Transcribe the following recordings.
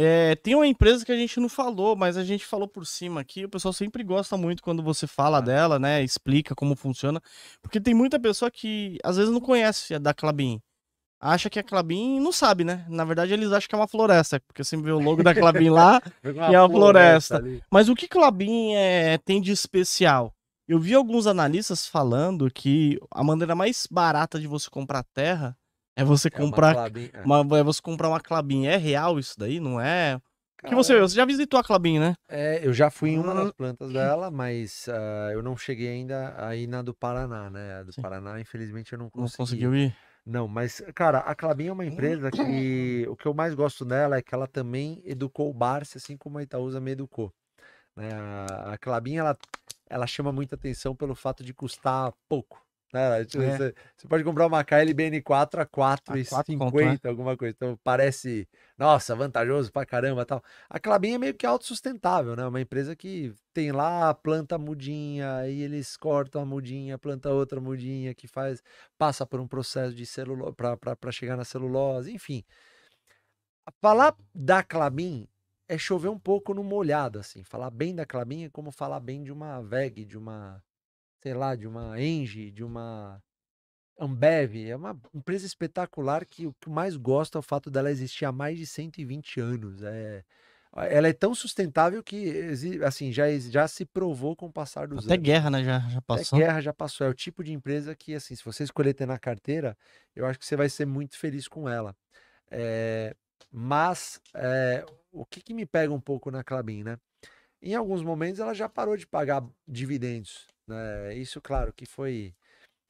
É, tem uma empresa que a gente não falou, mas a gente falou por cima aqui. O pessoal sempre gosta muito quando você fala dela, né? Explica como funciona. Porque tem muita pessoa que às vezes não conhece a da Clabin. Acha que a Clabin não sabe, né? Na verdade, eles acham que é uma floresta, porque sempre vê o logo da Clabin lá e é uma floresta. floresta mas o que Clabin é, tem de especial? Eu vi alguns analistas falando que a maneira mais barata de você comprar terra é você comprar. É uma, clabin, é. uma é você comprar uma Clabin. É real isso daí? Não é? que você, você já visitou a Clabin, né? É, eu já fui em uma das ah. plantas dela, mas uh, eu não cheguei ainda aí na do Paraná, né? A do Sim. Paraná, infelizmente, eu não consegui. Não conseguiu ir? Não, mas, cara, a Clabin é uma empresa que o que eu mais gosto dela é que ela também educou o Barça, assim como a Itaúsa me educou. Né? A Clabin, ela, ela chama muita atenção pelo fato de custar pouco. Né? é. você, você, pode comprar uma KLBN 4 a 4,50, né? alguma coisa. Então parece, nossa, vantajoso pra caramba tal. A Clabin é meio que autossustentável, né? Uma empresa que tem lá, planta mudinha, aí eles cortam a mudinha, planta outra mudinha, que faz, passa por um processo de celulose, para chegar na celulose, enfim. Falar da Clabin é chover um pouco no molhado assim. Falar bem da Clabin é como falar bem de uma VEG, de uma sei lá, de uma Engie, de uma Ambev. É uma empresa espetacular que o que mais gosto é o fato dela existir há mais de 120 anos. É, ela é tão sustentável que assim já, já se provou com o passar dos Até anos. Até guerra, né? Já, já passou. Até guerra já passou. É o tipo de empresa que, assim, se você escolher ter na carteira, eu acho que você vai ser muito feliz com ela. É, mas é, o que, que me pega um pouco na Clabin, né? Em alguns momentos ela já parou de pagar dividendos. Né? Isso, claro, que foi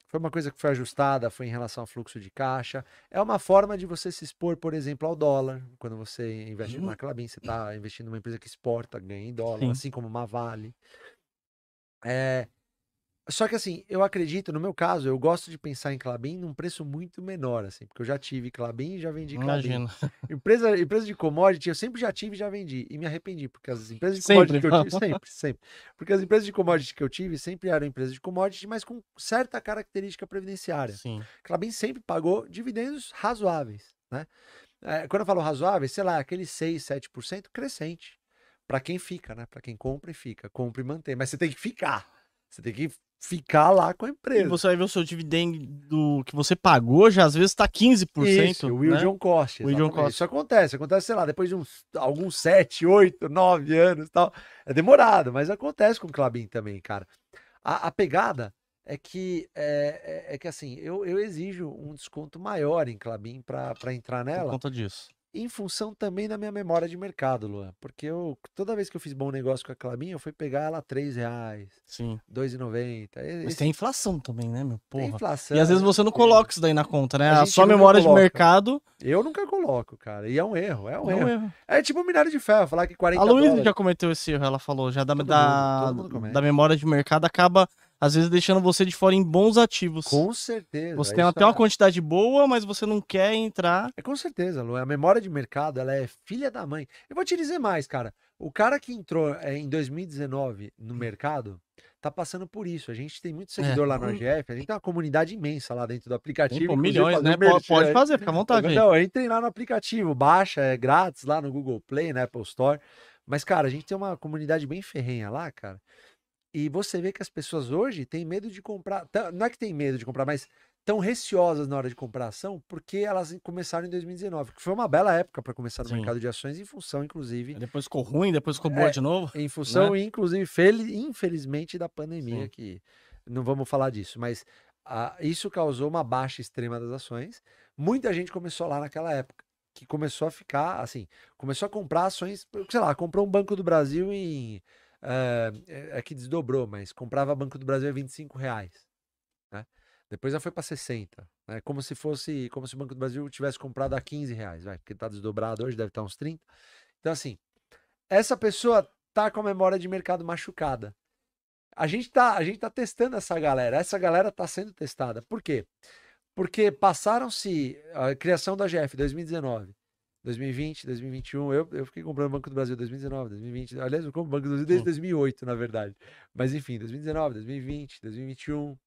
foi uma coisa que foi ajustada, foi em relação ao fluxo de caixa. É uma forma de você se expor, por exemplo, ao dólar. Quando você investe uhum. numa Clabin, você está investindo em uma empresa que exporta, ganha em dólar, Sim. assim como uma Vale. É, só que assim, eu acredito, no meu caso, eu gosto de pensar em Clabin num preço muito menor, assim, porque eu já tive Clabin e já vendi Clabin. Imagina. Empresa, empresa de commodity, eu sempre já tive e já vendi. E me arrependi, porque as empresas de commodity sempre. que eu tive, sempre, sempre. Porque as empresas de commodity que eu tive sempre eram empresas de commodity, mas com certa característica previdenciária. Sim. Clabin sempre pagou dividendos razoáveis, né? É, quando eu falo razoáveis, sei lá, aqueles 6, 7% crescente. Para quem fica, né? Para quem compra e fica. Compra e mantém. Mas você tem que ficar. Você tem que ficar lá com a empresa. E você vai ver o seu dividendo que você pagou, já às vezes está 15%. Isso, o Will né? John Will John Cost. Isso acontece, acontece, sei lá, depois de uns alguns 7, 8, 9 anos tal. É demorado, mas acontece com o Clabin também, cara. A, a pegada é que é, é, é, que assim, eu, eu exijo um desconto maior em Clabin para entrar nela. Por conta disso em função também da minha memória de mercado, Luan. Porque eu, toda vez que eu fiz bom negócio com a Clabinha, eu fui pegar ela três reais, Sim. e noventa. Esse... Mas tem inflação também, né, meu? Porra. Tem inflação. E às vezes você não coloca isso daí na conta, né? A, a sua memória de mercado. Eu nunca coloco, cara. E é um erro, é um, é erro. um erro. É tipo um minério de ferro, falar que 40 A Luísa dólares... já cometeu esse erro, ela falou, já da, todo da, mundo, mundo da memória de mercado acaba às vezes deixando você de fora em bons ativos. Com certeza. Você é tem até é... uma quantidade boa, mas você não quer entrar. É com certeza, Lu. É a memória de mercado, ela é filha da mãe. Eu vou te dizer mais, cara. O cara que entrou é, em 2019 no hum. mercado tá passando por isso. A gente tem muito é. seguidor é. lá no AGF, hum. a gente tem uma comunidade imensa lá dentro do aplicativo. Tem, pô, milhões, né? Merch, Pode fazer, fica à vontade. Então, entrem lá no aplicativo, baixa, é grátis lá no Google Play, na né, Apple Store. Mas, cara, a gente tem uma comunidade bem ferrenha lá, cara. E você vê que as pessoas hoje têm medo de comprar. Não é que tem medo de comprar, mas tão receosas na hora de comprar ação porque elas começaram em 2019, que foi uma bela época para começar no Sim. mercado de ações, em função, inclusive. Depois ficou ruim, depois ficou boa é, de novo. Em né? função, né? inclusive, infelizmente, da pandemia, Sim. que não vamos falar disso, mas isso causou uma baixa extrema das ações. Muita gente começou lá naquela época, que começou a ficar assim, começou a comprar ações, sei lá, comprou um Banco do Brasil em uh, ah, aqui é, é desdobrou, mas comprava Banco do Brasil a 25 reais. Né? Depois já foi para 60. Né? Como se fosse, como se o Banco do Brasil tivesse comprado a 15 reais, vai, porque está desdobrado hoje, deve estar tá uns 30. Então, assim, essa pessoa tá com a memória de mercado machucada. A gente tá, a gente tá testando essa galera. Essa galera tá sendo testada. Por quê? Porque passaram-se a criação da GF 2019. 2020, 2021, eu, eu fiquei comprando Banco do Brasil 2019, 2020. Aliás, eu compro Banco do Brasil desde 2008, hum. na verdade. Mas enfim, 2019, 2020, 2021.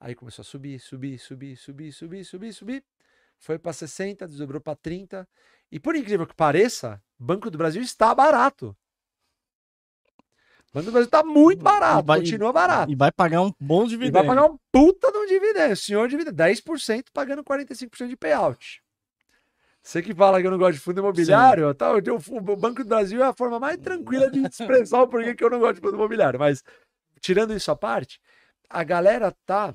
Aí começou a subir, subir, subir, subir, subir, subir, subir. Foi para 60, desdobrou para 30. E por incrível que pareça, Banco do Brasil está barato. Banco do Brasil está muito barato, vai, continua barato. E vai pagar um bom dividendo. E vai pagar um puta de um dividendo, senhor dividendo. 10% pagando 45% de payout. Você que fala que eu não gosto de fundo imobiliário, tal, eu, o Banco do Brasil é a forma mais hum. tranquila de expressar o porquê que eu não gosto de fundo imobiliário. Mas, tirando isso à parte, a galera tá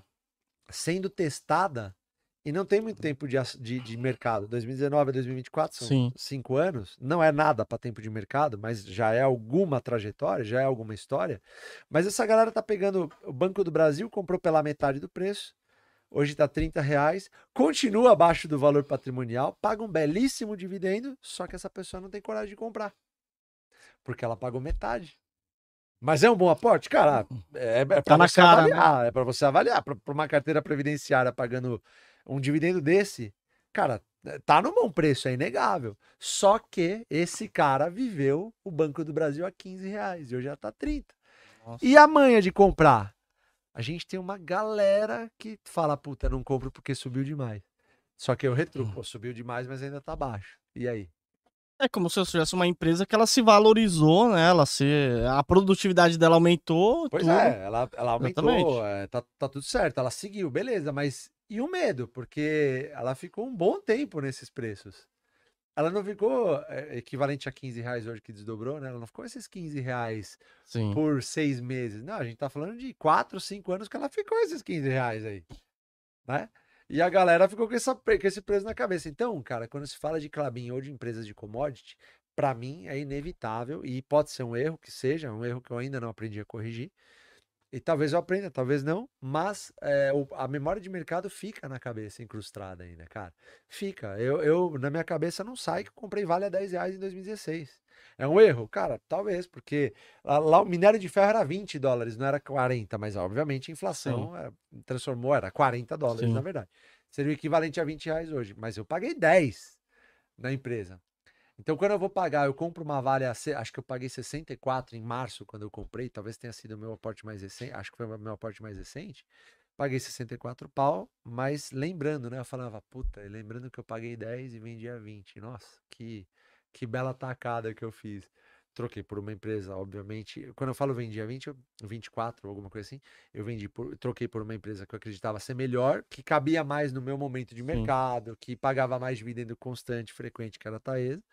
sendo testada e não tem muito tempo de, de, de mercado. 2019 a 2024 são Sim. cinco anos. Não é nada para tempo de mercado, mas já é alguma trajetória, já é alguma história. Mas essa galera tá pegando. O Banco do Brasil comprou pela metade do preço hoje está 30 reais, continua abaixo do valor patrimonial, paga um belíssimo dividendo, só que essa pessoa não tem coragem de comprar, porque ela pagou metade. Mas é um bom aporte? Cara, é, é para tá você, cara, né? avaliar, é pra você avaliar. Para uma carteira previdenciária pagando um dividendo desse, cara, é, tá no bom preço, é inegável. Só que esse cara viveu o Banco do Brasil a 15 reais e hoje já tá 30. Nossa. E a manha de comprar? a gente tem uma galera que fala, puta, não compro porque subiu demais. Só que eu retruco, subiu demais, mas ainda tá baixo. E aí? É como se eu tivesse uma empresa que ela se valorizou, né? Ela se... A produtividade dela aumentou. Pois tudo. é, ela, ela aumentou, é, tá, tá tudo certo, ela seguiu, beleza, mas e o medo? Porque ela ficou um bom tempo nesses preços ela não ficou eh, equivalente a 15 reais hoje que desdobrou, né? Ela não ficou esses 15 reais Sim. por seis meses. Não, a gente tá falando de 4, 5 anos que ela ficou esses 15 reais aí, né? E a galera ficou com, essa, com esse preço na cabeça. Então, cara, quando se fala de Clabin ou de empresas de commodity, para mim é inevitável e pode ser um erro que seja, um erro que eu ainda não aprendi a corrigir, e talvez eu aprenda, talvez não, mas é, a memória de mercado fica na cabeça incrustada ainda, né, cara. Fica. Eu, eu, na minha cabeça não sai que comprei vale a 10 reais em 2016. É um erro? Cara, talvez, porque lá, lá, o minério de ferro era 20 dólares, não era 40, mas obviamente a inflação era, é, transformou, era 40 dólares, Sim. na verdade. Seria o equivalente a 20 reais hoje, mas eu paguei 10 na empresa. Então, quando eu vou pagar, eu compro uma Vale AC, acho que eu paguei 64 em março quando eu comprei, talvez tenha sido o meu aporte mais recente, acho que foi o meu aporte mais recente. Paguei 64 pau, mas lembrando, né? Eu falava, puta, lembrando que eu paguei 10 e vendia 20. Nossa, que, que bela tacada que eu fiz troquei por uma empresa, obviamente. Quando eu falo vendia 20, 24, alguma coisa assim, eu vendi por, troquei por uma empresa que eu acreditava ser melhor, que cabia mais no meu momento de mercado, Sim. que pagava mais dividendo constante, frequente, que era a Taesa.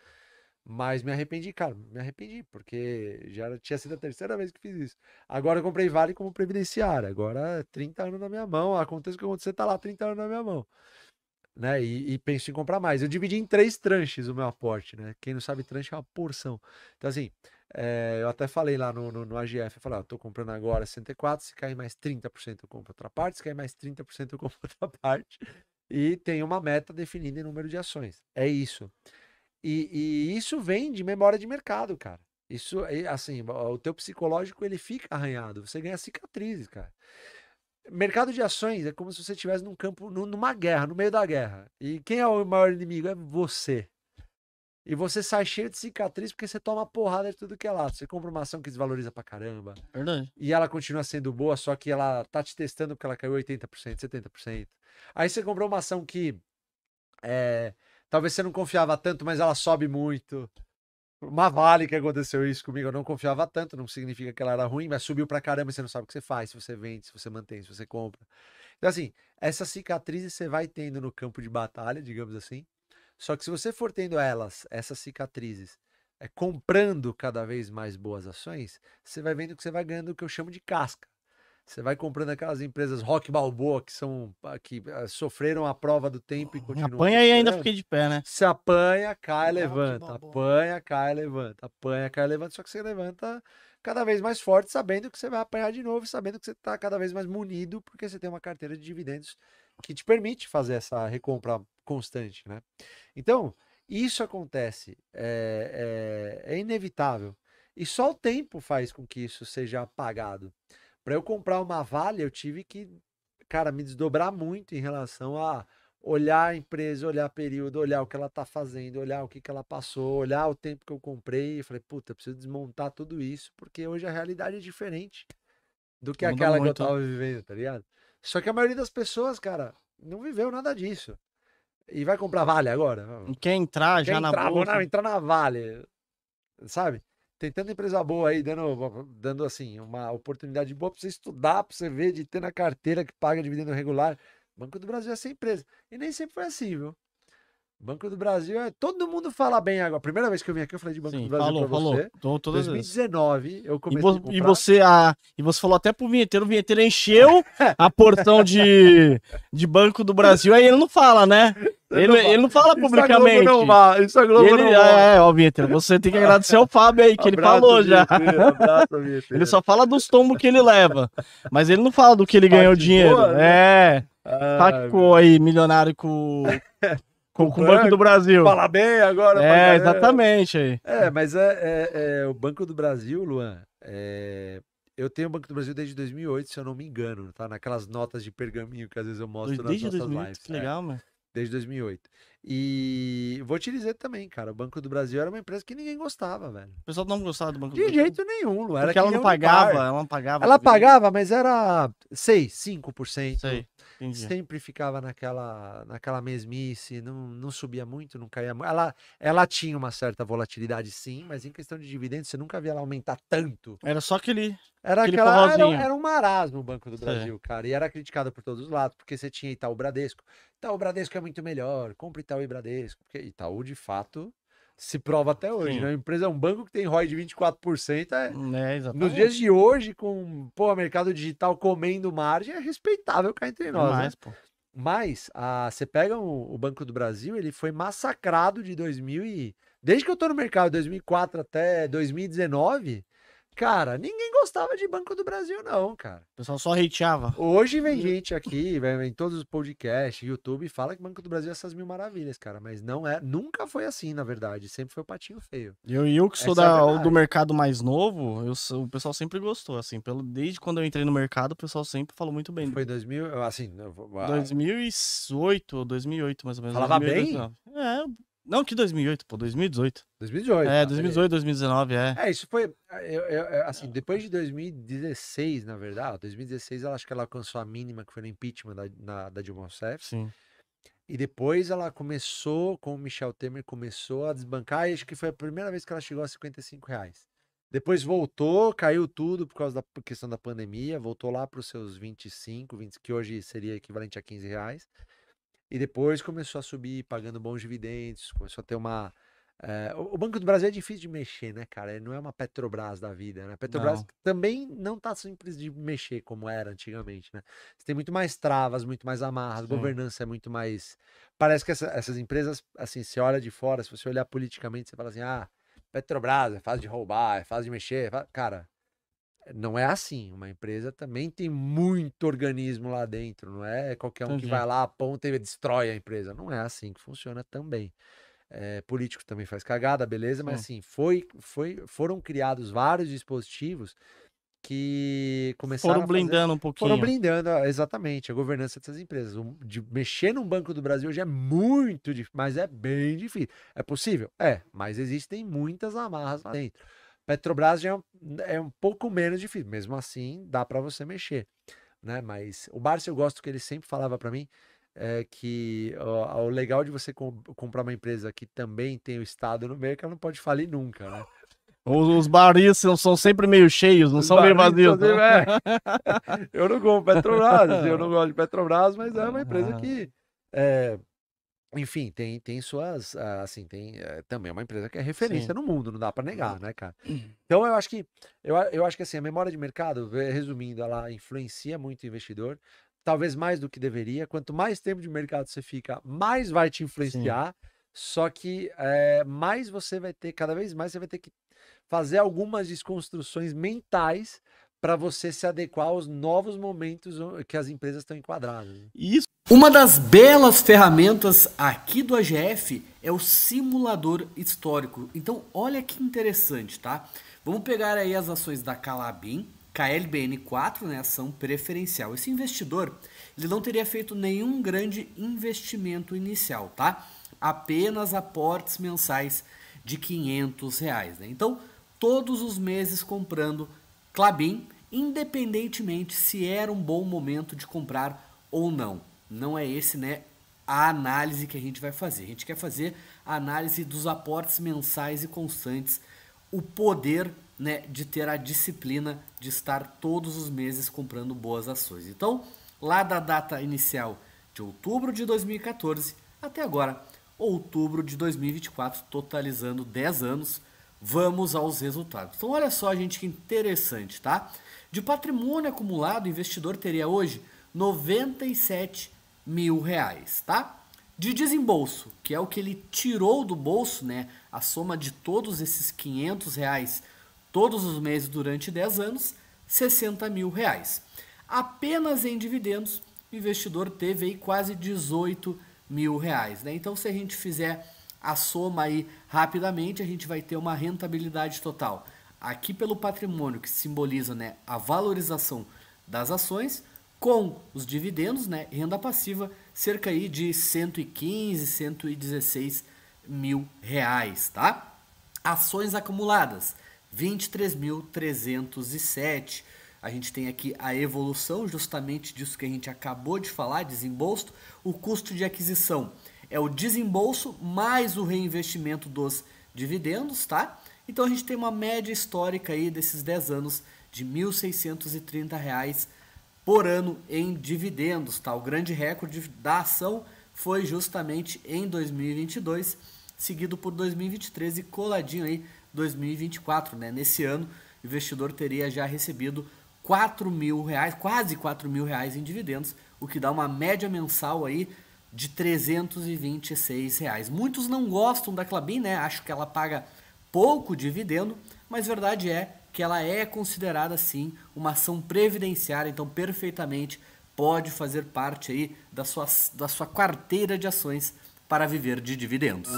Mas me arrependi, cara, me arrependi, porque já tinha sido a terceira vez que fiz isso. Agora eu comprei Vale como previdenciária, agora 30 é anos na minha mão, acontece o que acontecer, tá lá 30 anos na minha mão né? E, e penso em comprar mais. Eu dividi em três tranches o meu aporte, né? Quem não sabe, tranche é uma porção. Então, assim, é, eu até falei lá no, no, no AGF, eu falei, ah, tô comprando agora 64, se cair mais 30% eu compro outra parte, se cair mais 30% eu compro outra parte. E tem uma meta definida em número de ações. É isso. E, e isso vem de memória de mercado, cara. Isso, eh, assim, o teu psicológico, ele fica arranhado. Você ganha cicatrizes, cara. Mercado de ações é como se você estivesse num campo, numa guerra, no meio da guerra. E quem é o maior inimigo? É você. E você sai cheio de cicatriz porque você toma porrada de tudo que é lado. Você compra uma ação que desvaloriza pra caramba. Verdade. E ela continua sendo boa, só que ela tá te testando porque ela caiu 80%, 70%. Aí você comprou uma ação que é, talvez você não confiava tanto, mas ela sobe muito. Uma vale que aconteceu isso comigo, eu não confiava tanto, não significa que ela era ruim, mas subiu pra caramba e você não sabe o que você faz, se você vende, se você mantém, se você compra. Então, assim, essas cicatrizes você vai tendo no campo de batalha, digamos assim. Só que se você for tendo elas, essas cicatrizes, é, comprando cada vez mais boas ações, você vai vendo que você vai ganhando o que eu chamo de casca. Você vai comprando aquelas empresas rock balboa que são que eh, sofreram a prova do tempo e continuam. Apanha e ainda fiquei de pé, né? Se apanha, cai, levanta. Apanha, cai, levanta. Apanha, cai, levanta. Só que você levanta cada vez mais forte, sabendo que você vai apanhar de novo, sabendo que você está cada vez mais munido, porque você tem uma carteira de dividendos que te permite fazer essa recompra constante, né? Então, isso acontece, é, é, é inevitável. E só o tempo faz com que isso seja apagado. Para eu comprar uma Vale, eu tive que, cara, me desdobrar muito em relação a olhar a empresa, olhar período, olhar o que ela está fazendo, olhar o que, que ela passou, olhar o tempo que eu comprei. falei, puta, eu preciso desmontar tudo isso, porque hoje a realidade é diferente do que aquela muito. que eu estava né? vivendo, tá ligado? Só que a maioria das pessoas, cara, não viveu nada disso. E vai comprar Vale agora? Quer entrar Quer já entrar, na bolsa? Não, entrar na Vale, sabe? Tem tanta empresa boa aí dando, dando assim, uma oportunidade boa para você estudar, para você ver, de ter na carteira que paga dividendo regular. Banco do Brasil é essa empresa. E nem sempre foi assim, viu? Banco do Brasil é. Todo mundo fala bem agora. A primeira vez que eu vim aqui, eu falei de Banco Sim, do Brasil. Falou, falou. Você. Tô, então, todas 2019, vezes. eu comecei. E, vo a e você, a, e você falou até pro vinheteiro, o vinheteiro encheu a portão de, de Banco do Brasil. Aí ele não fala, né? Ele, ele, não, fala publicamente. Isso é Globo não Isso é Globo ele, não é, é, ó, Vitor, você tem que agradecer ao Fábio aí, que abraço, ele falou já. abraço, ele só fala dos tombos que ele leva. Mas ele não fala do que ele ganhou dinheiro. Né? É. tacou ah, aí, milionário com. com, com o Banco do Brasil. Fala bem agora. É, exatamente. aí. É, mas é, é, é, o Banco do Brasil, Luan, é, eu tenho o Banco do Brasil desde 2008, se eu não me engano, tá? Naquelas notas de pergaminho que às vezes eu mostro desde nas nossas 2008, lives. Que é. legal, mano. Desde 2008. E vou te dizer também, cara, o Banco do Brasil era uma empresa que ninguém gostava, velho. O pessoal não gostava do Banco do Brasil? De jeito nenhum, era Porque ela não pagava, ela não pagava. Ela pagava, mas era 6, 5%. Sei. Entendi. Sempre ficava naquela, naquela mesmice, não, não subia muito, não caía muito. Ela, ela tinha uma certa volatilidade, sim, mas em questão de dividendos, você nunca via ela aumentar tanto. Era só aquele. Era, aquele aquela, era, era, um marasmo o Banco do Brasil, é. cara. E era criticada por todos os lados, porque você tinha Itaú Bradesco. Itaú Bradesco é muito melhor, compra Itaú e Bradesco. Porque Itaú, de fato, se prova até hoje. Né? Uma empresa é um banco que tem ROI de 24%. É... Hum, é, Nos dias de hoje, com o mercado digital comendo margem, é respeitável cá entre nós. Mais, né? pô. Mas a, você pega o, o, Banco do Brasil, ele foi massacrado de 2000 e desde que eu tô no mercado, 2004 até 2019, Cara, ninguém gostava de Banco do Brasil, não, cara. O pessoal só hateava. Hoje vem gente aqui, vem em todos os podcasts, YouTube, fala que Banco do Brasil é essas mil maravilhas, cara. Mas não é, nunca foi assim, na verdade. Sempre foi o patinho feio. Eu, eu que sou é da, é do mercado mais novo, eu sou, o pessoal sempre gostou, assim. Pelo, desde quando eu entrei no mercado, o pessoal sempre falou muito bem. Foi 2000, assim... 2008 ou 2008, mais ou menos. Falava 2008, bem? 2009. É, não que 2008, pô, 2018. 2018. É, 2018, tá, 2019, é. É, isso foi. Eu, é, eu, é, é, assim, depois de 2016, na verdade, 2016 ela acho que ela alcançou a mínima, que foi no impeachment da, na, da Dilma Rousseff. Sim. E depois ela começou, com o Michel Temer, começou a desbancar, e acho que foi a primeira vez que ela chegou a 55 reais. Depois voltou, caiu tudo por causa da questão da pandemia, voltou lá para os seus 25, 20, que hoje seria equivalente a 15 reais. E depois começou a subir, pagando bons dividendos, começou a ter uma. É, o Banco do Brasil é difícil de mexer, né, cara? não é uma Petrobras da vida, né? A Petrobras não. também não tá simples de mexer como era antigamente, né? Você tem muito mais travas, muito mais amarras, Sim. governança é muito mais. Parece que essa, essas empresas, assim, você olha de fora, se você olhar politicamente, você fala assim: ah, Petrobras é fácil de roubar, é fácil de mexer. É fácil... Cara, não é assim. Uma empresa também tem muito organismo lá dentro, não é qualquer um Entendi. que vai lá, aponta e destrói a empresa. Não é assim que funciona também. É, político também faz cagada, beleza, mas assim, foi, foi, foram criados vários dispositivos que começaram foram blindando fazer, ah, um pouquinho. Foram blindando, exatamente, a governança dessas empresas. O, de mexer num Banco do Brasil hoje é muito difícil, mas é bem difícil. É possível? É, mas existem muitas amarras lá dentro. Petrobras já é um, é um pouco menos difícil, mesmo assim dá para você mexer, né? Mas o Barça eu gosto que ele sempre falava para mim é que ó, o legal de você comprar uma empresa que também tem o Estado no meio é que ela não pode falir nunca, né? Os, os bares são, sempre meio cheios, não os são meio vazios. é. eu não compro Petrobras, eu não gosto de Petrobras, mas é uma empresa que é, enfim, tem, tem suas, ah, assim, tem eh, também é uma empresa que é referência Sim. no mundo, não dá para negar, né, cara? Hum. Então eu acho que eu, eu acho que assim, a memória de mercado, resumindo, ela influencia muito o investidor, talvez mais do que deveria. Quanto mais tempo de mercado você fica, mais vai te influenciar. Sim. Só que é, mais você vai ter, cada vez mais você vai ter que fazer algumas desconstruções mentais para você se adequar aos novos momentos que as empresas estão enquadradas. Né? Isso uma das belas ferramentas aqui do AGF é o simulador histórico. Então, olha que interessante, tá? Vamos pegar aí as ações da Calabim, KLBN4, né, ação preferencial. Esse investidor, ele não teria feito nenhum grande investimento inicial, tá? Apenas aportes mensais de 500 reais, né? Então, todos os meses comprando Clabin, independentemente se era um bom momento de comprar ou não não é esse, né? A análise que a gente vai fazer. A gente quer fazer a análise dos aportes mensais e constantes, o poder né, de ter a disciplina de estar todos os meses comprando boas ações. Então, lá da data inicial de outubro de 2014 até agora, outubro de 2024, totalizando 10 anos, vamos aos resultados. Então, olha só, gente, que interessante, tá? De patrimônio acumulado, o investidor teria hoje 97 mil reais, tá? De desembolso, que é o que ele tirou do bolso, né? A soma de todos esses 500 reais todos os meses durante 10 anos, 60 mil reais. Apenas em dividendos, o investidor teve aí quase 18 mil reais, né? Então, se a gente fizer a soma aí rapidamente, a gente vai ter uma rentabilidade total aqui pelo patrimônio que simboliza né, a valorização das ações, com os dividendos, né, renda passiva, cerca aí de 115, 116 mil reais, tá? Ações acumuladas, 23.307. A gente tem aqui a evolução justamente disso que a gente acabou de falar, desembolso, o custo de aquisição é o desembolso mais o reinvestimento dos dividendos, tá? Então a gente tem uma média histórica aí desses 10 anos de R$ 1.630 por ano em dividendos. Tá? O grande recorde da ação foi justamente em 2022, seguido por 2023 e coladinho aí 2024. Né? Nesse ano, o investidor teria já recebido 4 mil reais, quase 4 mil reais em dividendos, o que dá uma média mensal aí de 326 reais. Muitos não gostam da Clabin, né? Acho que ela paga pouco dividendo, mas verdade é que ela é considerada sim uma ação previdenciária, então perfeitamente pode fazer parte aí da sua, da sua carteira de ações para viver de dividendos.